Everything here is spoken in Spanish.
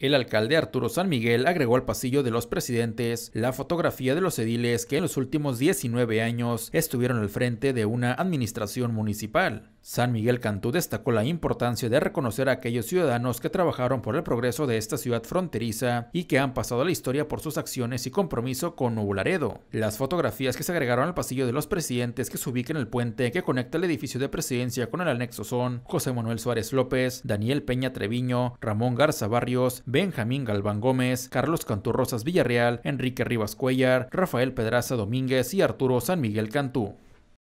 El alcalde Arturo San Miguel agregó al pasillo de los presidentes la fotografía de los ediles que en los últimos 19 años estuvieron al frente de una administración municipal. San Miguel Cantú destacó la importancia de reconocer a aquellos ciudadanos que trabajaron por el progreso de esta ciudad fronteriza y que han pasado a la historia por sus acciones y compromiso con Nuevo Las fotografías que se agregaron al pasillo de los presidentes que se ubican en el puente que conecta el edificio de presidencia con el anexo son José Manuel Suárez López, Daniel Peña Treviño, Ramón Garza Barrios, Benjamín Galván Gómez, Carlos Cantú Rosas Villarreal, Enrique Rivas Cuellar, Rafael Pedraza Domínguez y Arturo San Miguel Cantú.